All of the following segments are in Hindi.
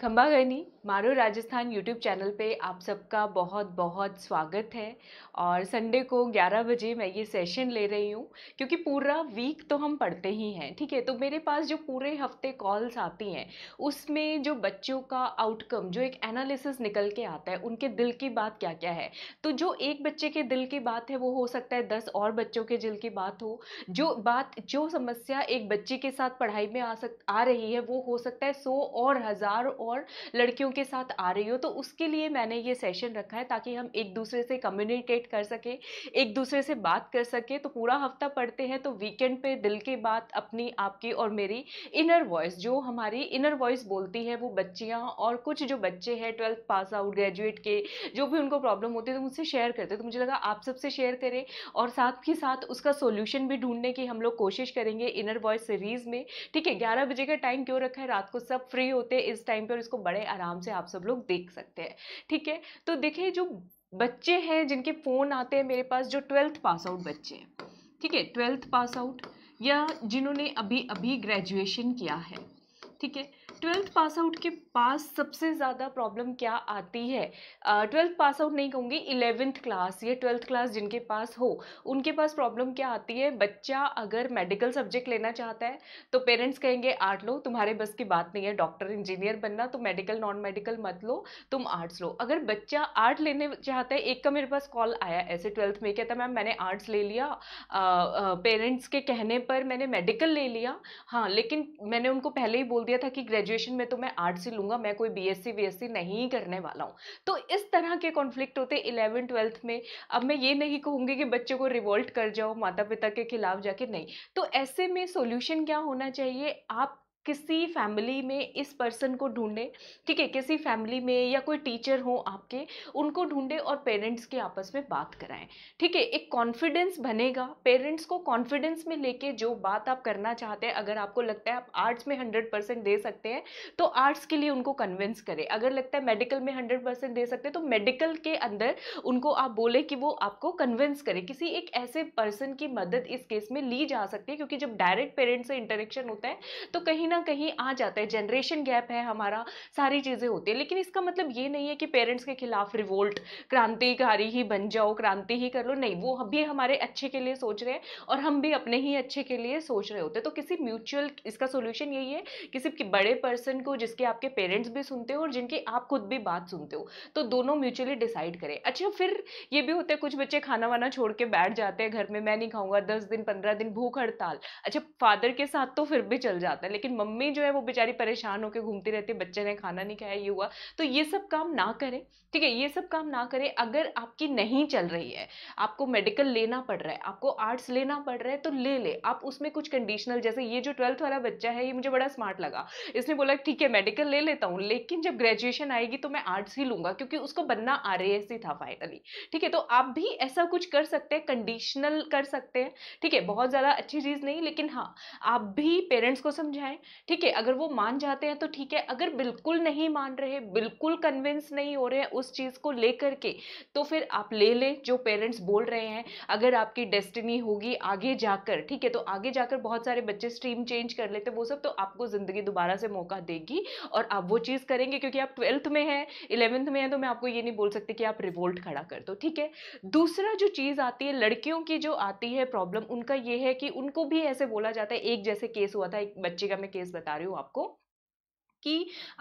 खंबा खंबागळणी मारो राजस्थान यूट्यूब चैनल पे आप सबका बहुत बहुत स्वागत है और संडे को 11 बजे मैं ये सेशन ले रही हूँ क्योंकि पूरा वीक तो हम पढ़ते ही हैं ठीक है तो मेरे पास जो पूरे हफ्ते कॉल्स आती हैं उसमें जो बच्चों का आउटकम जो एक एनालिसिस निकल के आता है उनके दिल की बात क्या क्या है तो जो एक बच्चे के दिल की बात है वो हो सकता है दस और बच्चों के दिल की बात हो जो बात जो समस्या एक बच्चे के साथ पढ़ाई में आ सक आ रही है वो हो सकता है सौ और हज़ार और लड़कियों के साथ आ रही हो तो उसके लिए मैंने ये सेशन रखा है ताकि हम एक दूसरे से कम्युनिकेट कर सकें एक दूसरे से बात कर सकें तो पूरा हफ्ता पढ़ते हैं तो वीकेंड पे दिल की बात अपनी आपकी और मेरी इनर वॉइस जो हमारी इनर वॉइस बोलती है वो बच्चियाँ और कुछ जो बच्चे हैं ट्वेल्थ पास आउट ग्रेजुएट के जो भी उनको प्रॉब्लम होती है तो मुझसे शेयर करते तो मुझे लगा आप सबसे शेयर करें और साथ ही साथ उसका सोल्यूशन भी ढूंढने की हम लोग कोशिश करेंगे इनर वॉइस सीरीज़ में ठीक है ग्यारह बजे का टाइम क्यों रखा है रात को सब फ्री होते हैं इस टाइम पर इसको बड़े आराम से आप सब लोग देख सकते हैं ठीक है तो देखिए जो बच्चे हैं जिनके फ़ोन आते हैं मेरे पास जो ट्वेल्थ पास आउट बच्चे हैं ठीक है ट्वेल्थ पास आउट या जिन्होंने अभी अभी ग्रेजुएशन किया है ठीक है ट्वेल्थ पास आउट के पास सबसे ज़्यादा प्रॉब्लम क्या आती है ट्वेल्थ पास आउट नहीं कहूँगी इलेवेंथ क्लास या ट्वेल्थ क्लास जिनके पास हो उनके पास प्रॉब्लम क्या आती है बच्चा अगर मेडिकल सब्जेक्ट लेना चाहता है तो पेरेंट्स कहेंगे आर्ट लो तुम्हारे बस की बात नहीं है डॉक्टर इंजीनियर बनना तो मेडिकल नॉन मेडिकल मत लो तुम आर्ट्स लो अगर बच्चा आर्ट लेने चाहता है एक का मेरे पास कॉल आया ऐसे ट्वेल्थ में कहता मैम मैंने आर्ट्स ले लिया पेरेंट्स के कहने पर मैंने मेडिकल ले लिया हाँ लेकिन मैंने उनको पहले ही बोल दिया दिया था कि ग्रेजुएशन में तो मैं आर्ट से लूंगा मैं कोई बी एस सी नहीं करने वाला हूँ तो इस तरह के कॉन्फ्लिक्ट होते इलेवन ट्वेल्थ में अब मैं ये नहीं कहूँगी कि बच्चों को रिवोल्ट कर जाओ माता पिता के खिलाफ जाके नहीं तो ऐसे में सोल्यूशन क्या होना चाहिए आप किसी फैमिली में इस पर्सन को ढूंढें ठीक है किसी फैमिली में या कोई टीचर हो आपके उनको ढूंढें और पेरेंट्स के आपस में बात कराएं ठीक है एक कॉन्फिडेंस बनेगा पेरेंट्स को कॉन्फिडेंस में लेके जो बात आप करना चाहते हैं अगर आपको लगता है आप आर्ट्स में हंड्रेड परसेंट दे सकते हैं तो आर्ट्स के लिए उनको कन्विंस करें अगर लगता है मेडिकल में हंड्रेड परसेंट दे सकते हैं तो मेडिकल के अंदर उनको आप बोले कि वो आपको कन्विंस करें किसी एक ऐसे पर्सन की मदद इस केस में ली जा सकती है क्योंकि जब डायरेक्ट पेरेंट्स से इंटरेक्शन होता है तो कहीं ना कहीं आ जाता है जनरेशन गैप है हमारा सारी चीज़ें होती है लेकिन इसका मतलब ये नहीं है कि पेरेंट्स के खिलाफ रिवोल्ट क्रांतिकारी ही बन जाओ क्रांति ही कर लो नहीं वो भी हमारे अच्छे के लिए सोच रहे हैं और हम भी अपने ही अच्छे के लिए सोच रहे होते तो किसी म्यूचुअल इसका सोल्यूशन यही है किसी बड़े पर्सन को जिसके आपके पेरेंट्स भी सुनते हो और जिनकी आप खुद भी बात सुनते हो तो दोनों म्यूचुअली डिसाइड करें अच्छा फिर ये भी होता है कुछ बच्चे खाना वाना छोड़ के बैठ जाते हैं घर में मैं नहीं खाऊंगा दस दिन पंद्रह दिन भूख हड़ताल अच्छा फादर के साथ तो फिर भी चल जाता है लेकिन मम्मी जो है वो बेचारी परेशान होकर घूमती रहती है बच्चे ने खाना नहीं खाया ये हुआ तो ये सब काम ना करें ठीक है ये सब काम ना करें अगर आपकी नहीं चल रही है आपको मेडिकल लेना पड़ रहा है आपको आर्ट्स लेना पड़ रहा है तो ले ले आप उसमें कुछ कंडीशनल जैसे ये जो ट्वेल्थ वाला बच्चा है ये मुझे बड़ा स्मार्ट लगा इसने बोला ठीक है मेडिकल ले लेता हूँ लेकिन जब ग्रेजुएशन आएगी तो मैं आर्ट्स ही लूंगा क्योंकि उसको बनना आर ही था फाइनली ठीक है तो आप भी ऐसा कुछ कर सकते हैं कंडीशनल कर सकते हैं ठीक है बहुत ज़्यादा अच्छी चीज़ नहीं लेकिन हाँ आप भी पेरेंट्स को समझाएं ठीक है अगर वो मान जाते हैं तो ठीक है अगर बिल्कुल नहीं मान रहे बिल्कुल कन्विंस नहीं हो रहे उस चीज़ को लेकर के तो फिर आप ले लें जो पेरेंट्स बोल रहे हैं अगर आपकी डेस्टिनी होगी आगे जाकर ठीक है तो आगे जाकर बहुत सारे बच्चे स्ट्रीम चेंज कर लेते वो सब तो आपको ज़िंदगी दोबारा से मौका देगी और आप वो चीज़ करेंगे क्योंकि आप ट्वेल्थ में हैं इलेवेंथ में हैं तो मैं आपको ये नहीं बोल सकती कि आप रिवोल्ट खड़ा कर दो ठीक है दूसरा जो चीज़ आती है लड़कियों की जो आती है प्रॉब्लम उनका ये है कि उनको भी ऐसे बोला जाता है एक जैसे केस हुआ था एक बच्चे का मैं केस केस बता रही हूँ आपको कि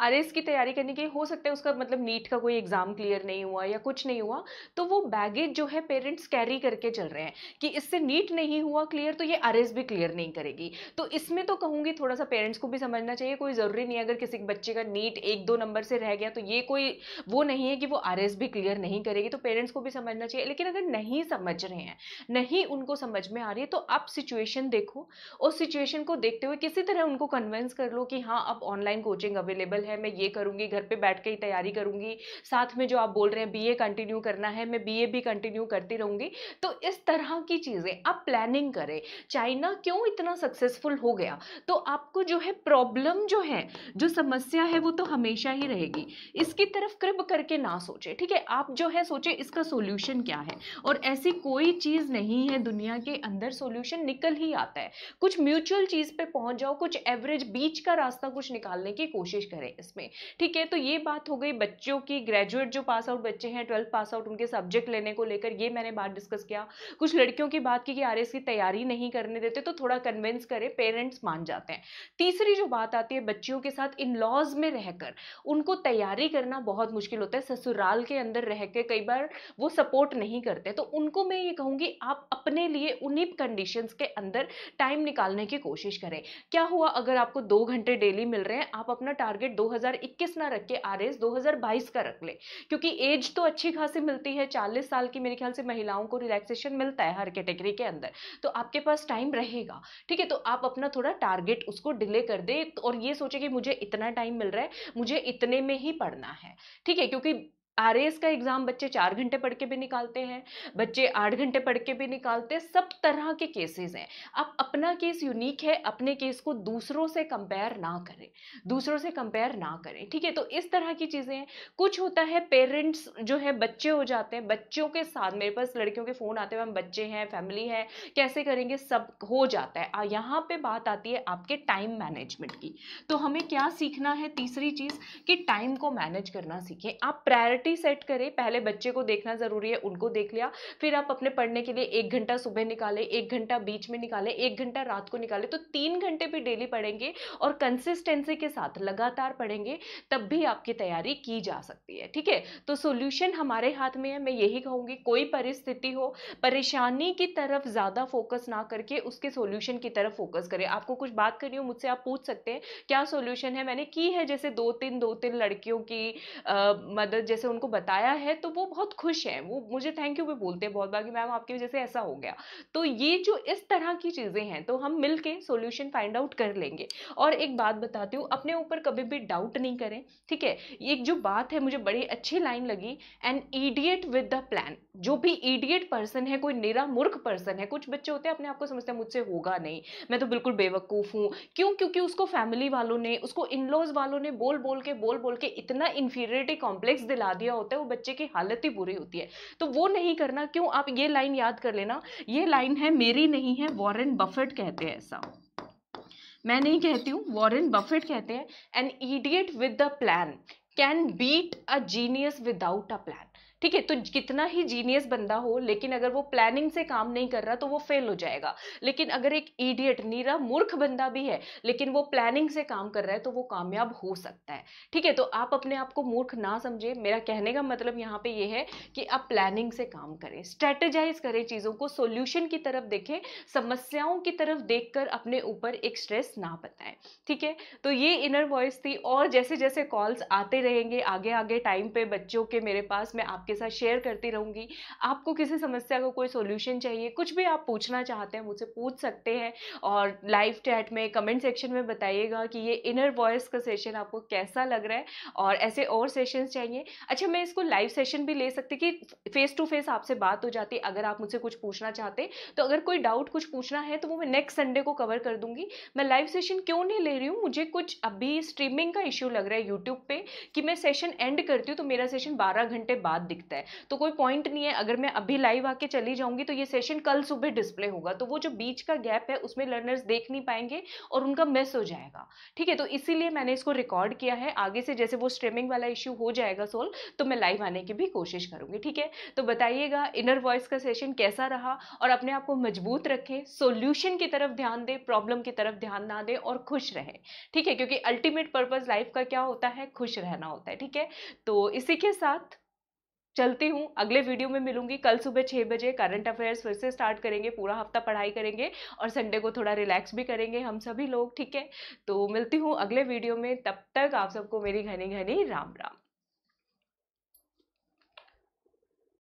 आर की तैयारी करने के हो सकता है उसका मतलब नीट का कोई एग्ज़ाम क्लियर नहीं हुआ या कुछ नहीं हुआ तो वो बैगेज जो है पेरेंट्स कैरी करके चल रहे हैं कि इससे नीट नहीं हुआ क्लियर तो ये आर भी क्लियर नहीं करेगी तो इसमें तो कहूँगी थोड़ा सा पेरेंट्स को भी समझना चाहिए कोई ज़रूरी नहीं अगर किसी बच्चे का नीट एक दो नंबर से रह गया तो ये कोई वो नहीं है कि वो आर भी क्लियर नहीं करेगी तो पेरेंट्स को भी समझना चाहिए लेकिन अगर नहीं समझ रहे हैं नहीं उनको समझ में आ रही है तो आप सिचुएशन देखो उस सिचुएशन को देखते हुए किसी तरह उनको कन्विंस कर लो कि हाँ आप ऑनलाइन कोचिंग कोचिंग अवेलेबल है मैं ये करूँगी घर पे बैठ के ही तैयारी करूँगी साथ में जो आप बोल रहे हैं बीए कंटिन्यू करना है मैं बीए भी कंटिन्यू करती रहूँगी तो इस तरह की चीज़ें आप प्लानिंग करें चाइना क्यों इतना सक्सेसफुल हो गया तो आपको जो है प्रॉब्लम जो है जो समस्या है वो तो हमेशा ही रहेगी इसकी तरफ कृप करके ना सोचे ठीक है आप जो है सोचे इसका सोल्यूशन क्या है और ऐसी कोई चीज़ नहीं है दुनिया के अंदर सोल्यूशन निकल ही आता है कुछ म्यूचुअल चीज़ पे पहुंच जाओ कुछ एवरेज बीच का रास्ता कुछ निकालने की कोशिश कोशिश करें इसमें ठीक है तो ये बात हो गई बच्चों की ग्रेजुएट जो पास आउट बच्चे हैं ट्वेल्थ पास आउट उनके सब्जेक्ट लेने को लेकर ये मैंने बात डिस्कस किया कुछ लड़कियों की बात की कि आर की तैयारी नहीं करने देते तो थोड़ा कन्विंस करें पेरेंट्स मान जाते हैं तीसरी जो बात आती है बच्चियों के साथ इन लॉज में रहकर उनको तैयारी करना बहुत मुश्किल होता है ससुराल के अंदर रह के कई बार वो सपोर्ट नहीं करते तो उनको मैं ये कहूँगी आप अपने लिए उन्हीं कंडीशन के अंदर टाइम निकालने की कोशिश करें क्या हुआ अगर आपको दो घंटे डेली मिल रहे हैं आप अपना अपना टारगेट 2021 ना रख के आर 2022 का रख ले क्योंकि एज तो अच्छी खासी मिलती है 40 साल की मेरे ख्याल से महिलाओं को रिलैक्सेशन मिलता है हर कैटेगरी के अंदर तो आपके पास टाइम रहेगा ठीक है तो आप अपना थोड़ा टारगेट उसको डिले कर दे और ये सोचे कि मुझे इतना टाइम मिल रहा है मुझे इतने में ही पढ़ना है ठीक है क्योंकि आर का एग्ज़ाम बच्चे चार घंटे पढ़ के भी निकालते हैं बच्चे आठ घंटे पढ़ के भी निकालते हैं सब तरह के केसेस हैं आप अपना केस यूनिक है अपने केस को दूसरों से कंपेयर ना करें दूसरों से कंपेयर ना करें ठीक है तो इस तरह की चीज़ें हैं कुछ होता है पेरेंट्स जो है बच्चे हो जाते हैं बच्चों के साथ मेरे पास लड़कियों के फ़ोन आते हैं हम बच्चे हैं फैमिली है कैसे करेंगे सब हो जाता है यहाँ पर बात आती है आपके टाइम मैनेजमेंट की तो हमें क्या सीखना है तीसरी चीज़ कि टाइम को मैनेज करना सीखें आप प्रायोरिटी प्रायोरिटी सेट करें पहले बच्चे को देखना ज़रूरी है उनको देख लिया फिर आप अपने पढ़ने के लिए एक घंटा सुबह निकालें एक घंटा बीच में निकालें एक घंटा रात को निकालें तो तीन घंटे भी डेली पढ़ेंगे और कंसिस्टेंसी के साथ लगातार पढ़ेंगे तब भी आपकी तैयारी की जा सकती है ठीक है तो सोल्यूशन हमारे हाथ में है मैं यही कहूँगी कोई परिस्थिति हो परेशानी की तरफ ज़्यादा फोकस ना करके उसके सोल्यूशन की तरफ फोकस करें आपको कुछ बात करनी हो मुझसे आप पूछ सकते हैं क्या सोल्यूशन है मैंने की है जैसे दो तीन दो तीन लड़कियों की मदद जैसे उन उनको बताया है तो वो बहुत खुश हैं वो मुझे थैंक यू भी बोलते हैं बहुत बार कि मैम आपकी वजह से ऐसा हो गया तो ये जो इस तरह की चीज़ें हैं तो हम मिल के सोल्यूशन फाइंड आउट कर लेंगे और एक बात बताती हूँ अपने ऊपर कभी भी डाउट नहीं करें ठीक है एक जो बात है मुझे बड़ी अच्छी लाइन लगी an idiot with the plan जो भी ईडियट पर्सन है कोई निरा मूर्ख पर्सन है कुछ बच्चे होते हैं अपने आप को समझते हैं मुझसे होगा नहीं मैं तो बिल्कुल बेवकूफ़ हूँ क्यों क्योंकि उसको फैमिली वालों ने उसको इन लॉज वालों ने बोल बोल के बोल बोल के इतना इन्फीरियरिटी कॉम्प्लेक्स दिला दिया होता है वो बच्चे की हालत ही बुरी होती है तो वो नहीं करना क्यों आप ये लाइन याद कर लेना ये लाइन है मेरी नहीं है वॉरेन बफेट कहते हैं ऐसा मैं नहीं कहती हूँ वॉरेन बफेट कहते हैं an idiot with the plan can beat a genius without a plan ठीक है तो कितना ही जीनियस बंदा हो लेकिन अगर वो प्लानिंग से काम नहीं कर रहा तो वो फेल हो जाएगा लेकिन अगर एक ईडियट नीरा मूर्ख बंदा भी है लेकिन वो प्लानिंग से काम कर रहा है तो वो कामयाब हो सकता है ठीक है तो आप अपने आप को मूर्ख ना समझे मेरा कहने का मतलब यहाँ पे ये है कि आप प्लानिंग से काम करें स्ट्रेटेजाइज करें चीज़ों को सोल्यूशन की तरफ देखें समस्याओं की तरफ देख कर अपने ऊपर एक स्ट्रेस ना बताएं ठीक है तो ये इनर वॉइस थी और जैसे जैसे कॉल्स आते रहेंगे आगे आगे टाइम पे बच्चों के मेरे पास मैं आप आपके साथ शेयर करती रहूँगी आपको किसी समस्या का कोई सोल्यूशन चाहिए कुछ भी आप पूछना चाहते हैं मुझसे पूछ सकते हैं और लाइव चैट में कमेंट सेक्शन में बताइएगा कि ये इनर वॉइस का सेशन आपको कैसा लग रहा है और ऐसे और सेशन चाहिए अच्छा मैं इसको लाइव सेशन भी ले सकती कि फेस टू फेस आपसे बात हो जाती अगर आप मुझसे कुछ पूछना चाहते तो अगर कोई डाउट कुछ पूछना है तो वो मैं नेक्स्ट संडे को कवर कर दूंगी मैं लाइव सेशन क्यों नहीं ले रही हूँ मुझे कुछ अभी स्ट्रीमिंग का इश्यू लग रहा है यूट्यूब पे कि मैं सेशन एंड करती हूँ तो मेरा सेशन बारह घंटे बाद दिखता है तो कोई पॉइंट नहीं है अगर मैं अभी लाइव आके चली जाऊंगी तो ये सेशन कल सुबह डिस्प्ले होगा तो वो जो बीच का गैप है उसमें लर्नर्स देख नहीं पाएंगे और उनका मिस हो जाएगा ठीक है तो इसीलिए मैंने इसको रिकॉर्ड किया है आगे से जैसे वो स्ट्रीमिंग वाला इश्यू हो जाएगा सोल्व तो मैं लाइव आने की भी कोशिश करूंगी ठीक है तो बताइएगा इनर वॉइस का सेशन कैसा रहा और अपने आप को मजबूत रखें सोल्यूशन की तरफ ध्यान दें प्रॉब्लम की तरफ ध्यान ना दें और खुश रहें ठीक है क्योंकि अल्टीमेट पर्पज़ लाइफ का क्या होता है खुश रहना होता है ठीक है तो इसी के साथ चलती हूँ अगले वीडियो में मिलूंगी कल सुबह छः बजे करंट अफेयर्स फिर से स्टार्ट करेंगे पूरा हफ्ता पढ़ाई करेंगे और संडे को थोड़ा रिलैक्स भी करेंगे हम सभी लोग ठीक है तो मिलती हूँ अगले वीडियो में तब तक आप सबको मेरी घनी घनी राम राम